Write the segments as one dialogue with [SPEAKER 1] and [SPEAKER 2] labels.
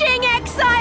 [SPEAKER 1] watching, Exo!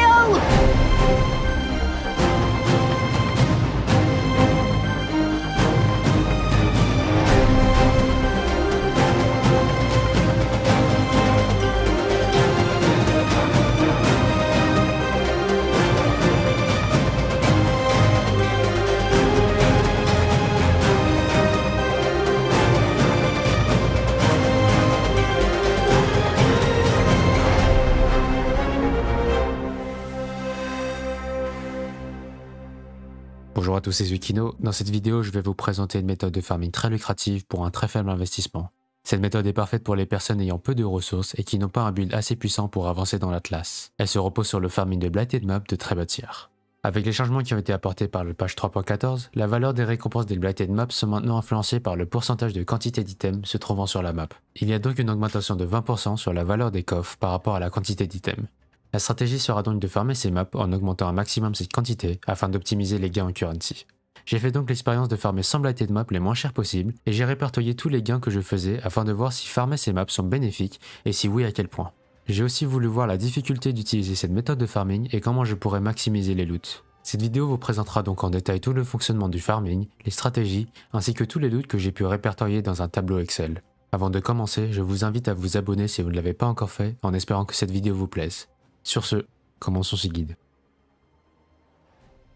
[SPEAKER 1] à tous, c'est Zukino. Dans cette vidéo, je vais vous présenter une méthode de farming très lucrative pour un très faible investissement. Cette méthode est parfaite pour les personnes ayant peu de ressources et qui n'ont pas un build assez puissant pour avancer dans l'Atlas. Elle se repose sur le farming de Blighted map de très tiers. Avec les changements qui ont été apportés par le page 3.14, la valeur des récompenses des Blighted Maps sont maintenant influencées par le pourcentage de quantité d'items se trouvant sur la map. Il y a donc une augmentation de 20% sur la valeur des coffres par rapport à la quantité d'items. La stratégie sera donc de farmer ces maps en augmentant un maximum cette quantité afin d'optimiser les gains en currency. J'ai fait donc l'expérience de farmer 100 de maps les moins chers possibles et j'ai répertorié tous les gains que je faisais afin de voir si farmer ces maps sont bénéfiques et si oui à quel point. J'ai aussi voulu voir la difficulté d'utiliser cette méthode de farming et comment je pourrais maximiser les loots. Cette vidéo vous présentera donc en détail tout le fonctionnement du farming, les stratégies, ainsi que tous les loots que j'ai pu répertorier dans un tableau Excel. Avant de commencer, je vous invite à vous abonner si vous ne l'avez pas encore fait, en espérant que cette vidéo vous plaise. Sur ce, commençons ce guide.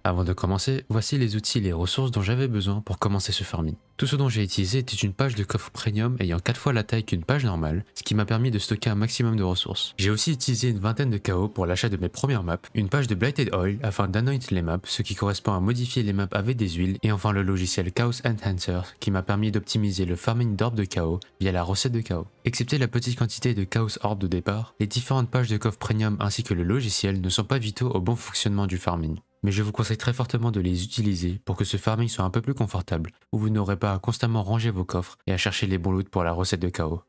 [SPEAKER 1] Avant de commencer, voici les outils et les ressources dont j'avais besoin pour commencer ce farming. Tout ce dont j'ai utilisé était une page de coffre premium ayant 4 fois la taille qu'une page normale, ce qui m'a permis de stocker un maximum de ressources. J'ai aussi utilisé une vingtaine de chaos pour l'achat de mes premières maps, une page de Blighted Oil afin d'anoint les maps, ce qui correspond à modifier les maps avec des huiles, et enfin le logiciel Chaos Enhancer qui m'a permis d'optimiser le farming d'orbes de chaos via la recette de chaos. Excepté la petite quantité de Chaos orbes de départ, les différentes pages de coffre premium ainsi que le logiciel ne sont pas vitaux au bon fonctionnement du farming mais je vous conseille très fortement de les utiliser pour que ce farming soit un peu plus confortable, où vous n'aurez pas à constamment ranger vos coffres et à chercher les bons loots pour la recette de chaos.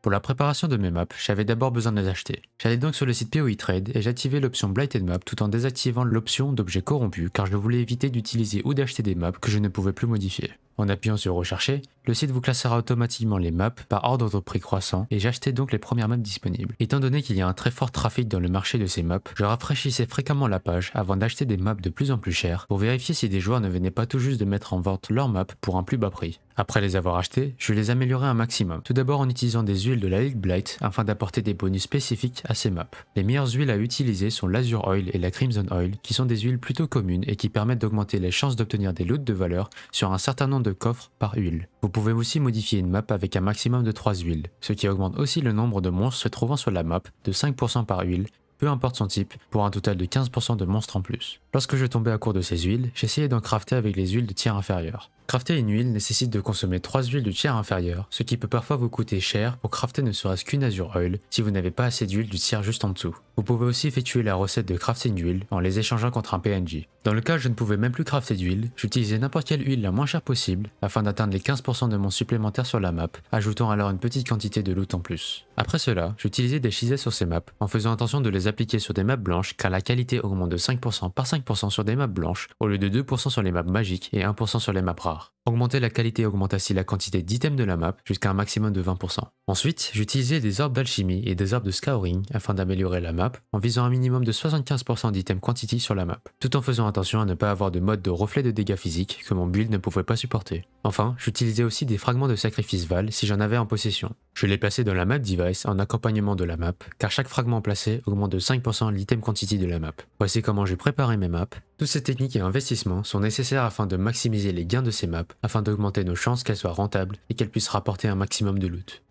[SPEAKER 1] Pour la préparation de mes maps, j'avais d'abord besoin de les acheter. J'allais donc sur le site POE Trade et j'activais l'option Blighted Map tout en désactivant l'option d'objets corrompus car je voulais éviter d'utiliser ou d'acheter des maps que je ne pouvais plus modifier. En appuyant sur rechercher, le site vous classera automatiquement les maps par ordre de prix croissant et j'achetais donc les premières maps disponibles. Étant donné qu'il y a un très fort trafic dans le marché de ces maps, je rafraîchissais fréquemment la page avant d'acheter des maps de plus en plus chères pour vérifier si des joueurs ne venaient pas tout juste de mettre en vente leurs maps pour un plus bas prix. Après les avoir achetés, je les améliorais un maximum. Tout d'abord en utilisant des huiles de la Ligue Blight afin d'apporter des bonus spécifiques à ces maps. Les meilleures huiles à utiliser sont l'Azure Oil et la Crimson Oil qui sont des huiles plutôt communes et qui permettent d'augmenter les chances d'obtenir des loots de valeur sur un certain nombre de coffre par huile. Vous pouvez aussi modifier une map avec un maximum de 3 huiles, ce qui augmente aussi le nombre de monstres se trouvant sur la map de 5% par huile, peu importe son type, pour un total de 15% de monstres en plus. Lorsque je tombais à court de ces huiles, j'essayais d'en crafter avec les huiles de tiers inférieur. Crafter une huile nécessite de consommer 3 huiles de tiers inférieur, ce qui peut parfois vous coûter cher pour crafter ne serait-ce qu'une Azure Oil si vous n'avez pas assez d'huile du tiers juste en dessous. Vous pouvez aussi effectuer la recette de crafter une huile en les échangeant contre un PNJ. Dans le cas où je ne pouvais même plus crafter d'huile, j'utilisais n'importe quelle huile la moins chère possible afin d'atteindre les 15% de mon supplémentaire sur la map, ajoutant alors une petite quantité de loot en plus. Après cela, j'utilisais des chisets sur ces maps en faisant attention de les appliquer sur des maps blanches car la qualité augmente de 5% par 5% sur des maps blanches au lieu de 2% sur les maps magiques et 1% sur les maps rares. Augmenter la qualité augmente ainsi la quantité d'items de la map jusqu'à un maximum de 20%. Ensuite, j'utilisais des orbes d'alchimie et des orbes de scouring afin d'améliorer la map en visant un minimum de 75% d'items quantity sur la map, tout en faisant attention à ne pas avoir de mode de reflet de dégâts physiques que mon build ne pouvait pas supporter. Enfin, j'utilisais aussi des fragments de sacrifice Val si j'en avais en possession. Je l'ai placé dans la map device en accompagnement de la map, car chaque fragment placé augmente de 5% l'item quantity de la map. Voici comment j'ai préparé mes maps. Toutes ces techniques et investissements sont nécessaires afin de maximiser les gains de ces maps, afin d'augmenter nos chances qu'elles soient rentables et qu'elles puissent rapporter un maximum de loot.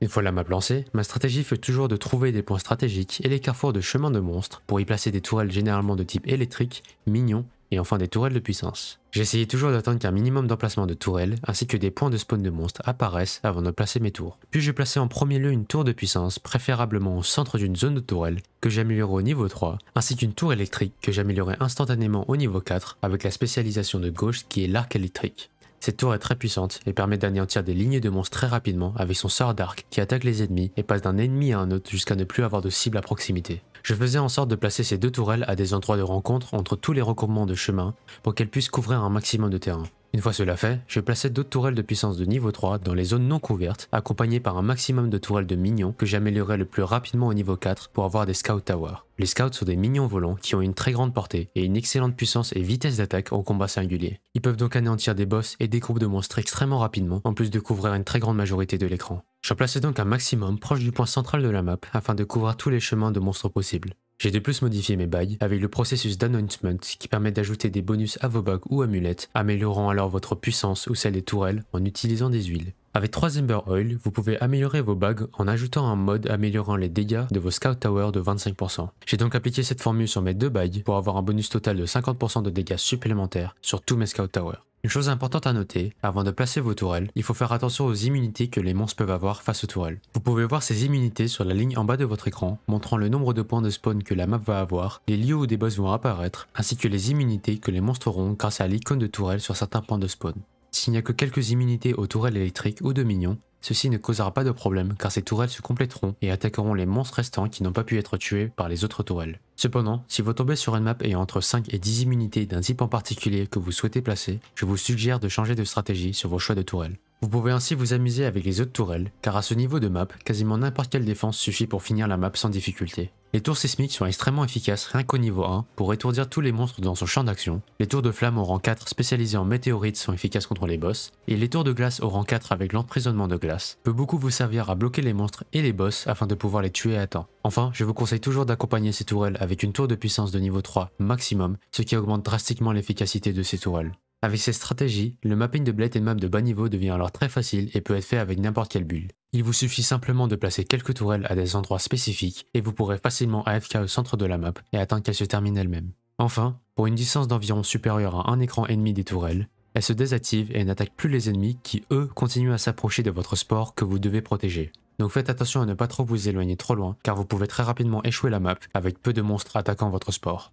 [SPEAKER 1] Une fois la map lancée, ma stratégie fait toujours de trouver des points stratégiques et les carrefours de chemin de monstres pour y placer des tourelles généralement de type électrique, mignon et enfin des tourelles de puissance. J'essayais toujours d'attendre qu'un minimum d'emplacement de tourelles ainsi que des points de spawn de monstres apparaissent avant de placer mes tours. Puis je plaçais en premier lieu une tour de puissance, préférablement au centre d'une zone de tourelles, que j'améliorais au niveau 3, ainsi qu'une tour électrique que j'améliorais instantanément au niveau 4 avec la spécialisation de gauche qui est l'arc électrique. Cette tour est très puissante et permet d'anéantir des lignes de monstres très rapidement avec son sort d'arc qui attaque les ennemis et passe d'un ennemi à un autre jusqu'à ne plus avoir de cible à proximité. Je faisais en sorte de placer ces deux tourelles à des endroits de rencontre entre tous les recouvrements de chemin pour qu'elles puissent couvrir un maximum de terrain. Une fois cela fait, je plaçais d'autres tourelles de puissance de niveau 3 dans les zones non couvertes, accompagnées par un maximum de tourelles de minions que j'améliorais le plus rapidement au niveau 4 pour avoir des scout towers. Les scouts sont des mignons volants qui ont une très grande portée et une excellente puissance et vitesse d'attaque au combat singulier. Ils peuvent donc anéantir des boss et des groupes de monstres extrêmement rapidement, en plus de couvrir une très grande majorité de l'écran. Je plaçais donc un maximum proche du point central de la map afin de couvrir tous les chemins de monstres possibles. J'ai de plus modifié mes bagues avec le processus d'announcement qui permet d'ajouter des bonus à vos bagues ou amulettes, améliorant alors votre puissance ou celle des tourelles en utilisant des huiles. Avec 3 Ember Oil, vous pouvez améliorer vos bagues en ajoutant un mode améliorant les dégâts de vos Scout Tower de 25%. J'ai donc appliqué cette formule sur mes deux bagues pour avoir un bonus total de 50% de dégâts supplémentaires sur tous mes Scout Tower. Une chose importante à noter, avant de placer vos tourelles, il faut faire attention aux immunités que les monstres peuvent avoir face aux tourelles. Vous pouvez voir ces immunités sur la ligne en bas de votre écran, montrant le nombre de points de spawn que la map va avoir, les lieux où des boss vont apparaître, ainsi que les immunités que les monstres auront grâce à l'icône de tourelle sur certains points de spawn. S'il n'y a que quelques immunités aux tourelles électriques ou de minions, ceci ne causera pas de problème car ces tourelles se compléteront et attaqueront les monstres restants qui n'ont pas pu être tués par les autres tourelles. Cependant, si vous tombez sur une map ayant entre 5 et 10 immunités d'un type en particulier que vous souhaitez placer, je vous suggère de changer de stratégie sur vos choix de tourelles. Vous pouvez ainsi vous amuser avec les autres tourelles, car à ce niveau de map, quasiment n'importe quelle défense suffit pour finir la map sans difficulté. Les tours sismiques sont extrêmement efficaces rien qu'au niveau 1 pour étourdir tous les monstres dans son champ d'action, les tours de flamme au rang 4 spécialisées en météorites sont efficaces contre les boss, et les tours de glace au rang 4 avec l'emprisonnement de glace peut beaucoup vous servir à bloquer les monstres et les boss afin de pouvoir les tuer à temps. Enfin, je vous conseille toujours d'accompagner ces tourelles avec une tour de puissance de niveau 3 maximum, ce qui augmente drastiquement l'efficacité de ces tourelles. Avec cette stratégie, le mapping de Blade Map de bas niveau devient alors très facile et peut être fait avec n'importe quelle bulle. Il vous suffit simplement de placer quelques tourelles à des endroits spécifiques et vous pourrez facilement AFK au centre de la map et attendre qu'elle se termine elle-même. Enfin, pour une distance d'environ supérieure à un écran ennemi des tourelles, elle se désactive et n'attaque plus les ennemis qui, eux, continuent à s'approcher de votre sport que vous devez protéger. Donc faites attention à ne pas trop vous éloigner trop loin car vous pouvez très rapidement échouer la map avec peu de monstres attaquant votre sport.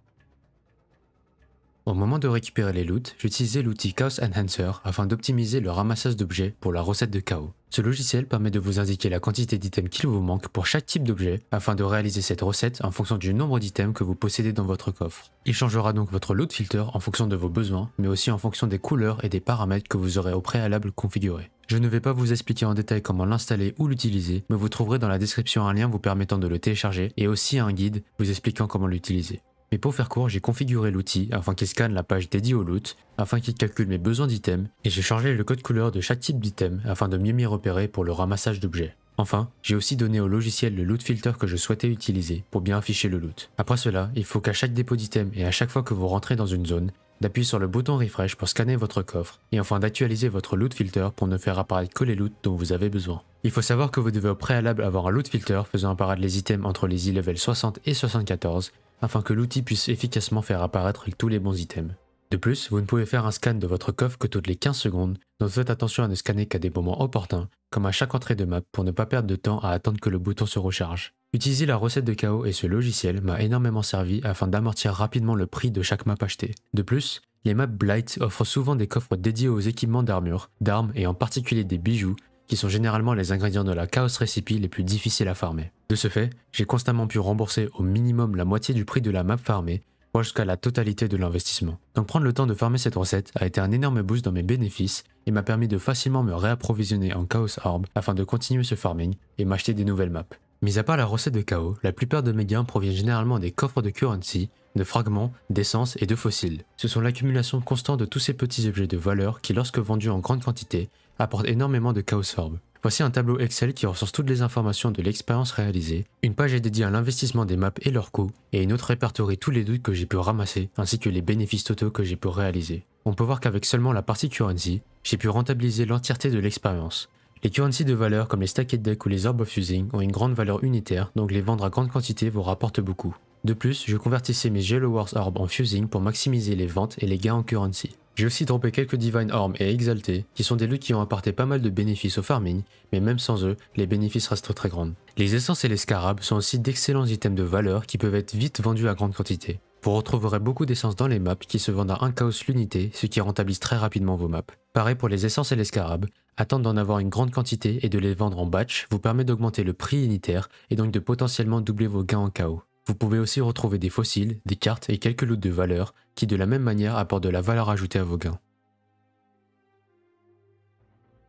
[SPEAKER 1] Au moment de récupérer les loots, j'utilisais l'outil Chaos Enhancer afin d'optimiser le ramassage d'objets pour la recette de chaos. Ce logiciel permet de vous indiquer la quantité d'items qu'il vous manque pour chaque type d'objet afin de réaliser cette recette en fonction du nombre d'items que vous possédez dans votre coffre. Il changera donc votre loot filter en fonction de vos besoins, mais aussi en fonction des couleurs et des paramètres que vous aurez au préalable configurés. Je ne vais pas vous expliquer en détail comment l'installer ou l'utiliser, mais vous trouverez dans la description un lien vous permettant de le télécharger et aussi un guide vous expliquant comment l'utiliser. Mais pour faire court, j'ai configuré l'outil afin qu'il scanne la page dédiée au loot, afin qu'il calcule mes besoins d'items, et j'ai changé le code couleur de chaque type d'item afin de mieux m'y repérer pour le ramassage d'objets. Enfin, j'ai aussi donné au logiciel le loot filter que je souhaitais utiliser pour bien afficher le loot. Après cela, il faut qu'à chaque dépôt d'item et à chaque fois que vous rentrez dans une zone, d'appuyer sur le bouton refresh pour scanner votre coffre et enfin d'actualiser votre loot filter pour ne faire apparaître que les loots dont vous avez besoin. Il faut savoir que vous devez au préalable avoir un loot filter faisant apparaître les items entre les e-level 60 et 74 afin que l'outil puisse efficacement faire apparaître tous les bons items. De plus, vous ne pouvez faire un scan de votre coffre que toutes les 15 secondes, donc faites attention à ne scanner qu'à des moments opportuns, comme à chaque entrée de map pour ne pas perdre de temps à attendre que le bouton se recharge. Utiliser la recette de chaos et ce logiciel m'a énormément servi afin d'amortir rapidement le prix de chaque map achetée. De plus, les maps Blight offrent souvent des coffres dédiés aux équipements d'armure, d'armes et en particulier des bijoux qui sont généralement les ingrédients de la chaos recipe les plus difficiles à farmer. De ce fait, j'ai constamment pu rembourser au minimum la moitié du prix de la map farmée, voire jusqu'à la totalité de l'investissement. Donc prendre le temps de farmer cette recette a été un énorme boost dans mes bénéfices et m'a permis de facilement me réapprovisionner en Chaos Orb afin de continuer ce farming et m'acheter des nouvelles maps. Mis à part la recette de chaos, la plupart de mes gains proviennent généralement des coffres de currency, de fragments, d'essence et de fossiles. Ce sont l'accumulation constante de tous ces petits objets de valeur qui, lorsque vendus en grande quantité, apporte énormément de Chaos orb. Voici un tableau Excel qui recense toutes les informations de l'expérience réalisée, une page est dédiée à l'investissement des maps et leurs coûts, et une autre répertorie tous les doutes que j'ai pu ramasser, ainsi que les bénéfices totaux que j'ai pu réaliser. On peut voir qu'avec seulement la partie currency, j'ai pu rentabiliser l'entièreté de l'expérience. Les currencies de valeur comme les stacked deck ou les Orbs of Fusing ont une grande valeur unitaire, donc les vendre à grande quantité vous rapporte beaucoup. De plus, je convertissais mes Yellow Wars Orb en fusing pour maximiser les ventes et les gains en currency. J'ai aussi droppé quelques Divine Orm et Exalté, qui sont des luttes qui ont apporté pas mal de bénéfices au farming, mais même sans eux, les bénéfices restent très grands. Les essences et les scarabs sont aussi d'excellents items de valeur qui peuvent être vite vendus à grande quantité. Vous retrouverez beaucoup d'essences dans les maps qui se vendent à 1 chaos l'unité, ce qui rentabilise très rapidement vos maps. Pareil pour les essences et les scarabs, attendre d'en avoir une grande quantité et de les vendre en batch vous permet d'augmenter le prix unitaire et donc de potentiellement doubler vos gains en chaos. Vous pouvez aussi retrouver des fossiles, des cartes et quelques loots de valeur qui de la même manière apportent de la valeur ajoutée à vos gains.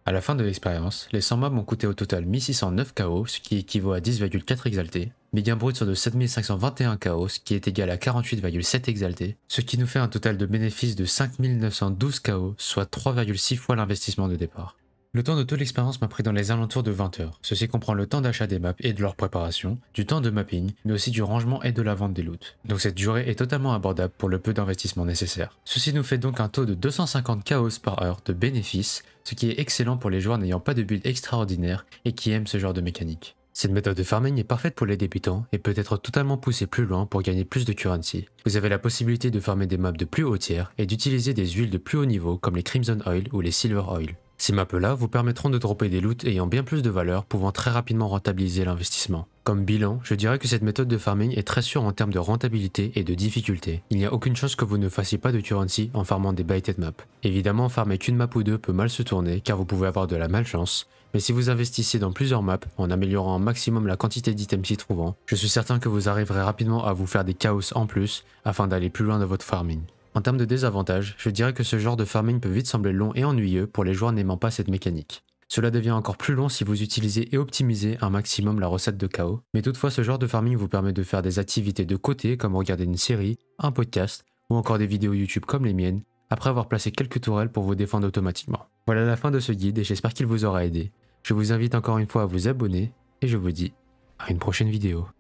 [SPEAKER 1] A la fin de l'expérience, les 100 mobs ont coûté au total 1609 KO, ce qui équivaut à 10,4 exaltés. Mes gains bruts sont de 7521 KO, ce qui est égal à 48,7 exaltés, ce qui nous fait un total de bénéfice de 5912 KO, soit 3,6 fois l'investissement de départ. Le temps de toute l'expérience m'a pris dans les alentours de 20 heures. Ceci comprend le temps d'achat des maps et de leur préparation, du temps de mapping, mais aussi du rangement et de la vente des loots. Donc cette durée est totalement abordable pour le peu d'investissement nécessaire. Ceci nous fait donc un taux de 250 chaos par heure de bénéfice, ce qui est excellent pour les joueurs n'ayant pas de build extraordinaire et qui aiment ce genre de mécanique. Cette méthode de farming est parfaite pour les débutants et peut être totalement poussée plus loin pour gagner plus de currency. Vous avez la possibilité de farmer des maps de plus haut tiers et d'utiliser des huiles de plus haut niveau comme les Crimson Oil ou les Silver Oil. Ces maps là vous permettront de dropper des loots ayant bien plus de valeur, pouvant très rapidement rentabiliser l'investissement. Comme bilan, je dirais que cette méthode de farming est très sûre en termes de rentabilité et de difficulté. Il n'y a aucune chance que vous ne fassiez pas de currency en farmant des baited maps. Évidemment, farmer qu'une map ou deux peut mal se tourner car vous pouvez avoir de la malchance, mais si vous investissez dans plusieurs maps en améliorant au maximum la quantité d'items s'y trouvant, je suis certain que vous arriverez rapidement à vous faire des chaos en plus afin d'aller plus loin dans votre farming. En termes de désavantages, je dirais que ce genre de farming peut vite sembler long et ennuyeux pour les joueurs n'aimant pas cette mécanique. Cela devient encore plus long si vous utilisez et optimisez un maximum la recette de chaos, mais toutefois ce genre de farming vous permet de faire des activités de côté comme regarder une série, un podcast, ou encore des vidéos YouTube comme les miennes, après avoir placé quelques tourelles pour vous défendre automatiquement. Voilà la fin de ce guide et j'espère qu'il vous aura aidé. Je vous invite encore une fois à vous abonner, et je vous dis à une prochaine vidéo.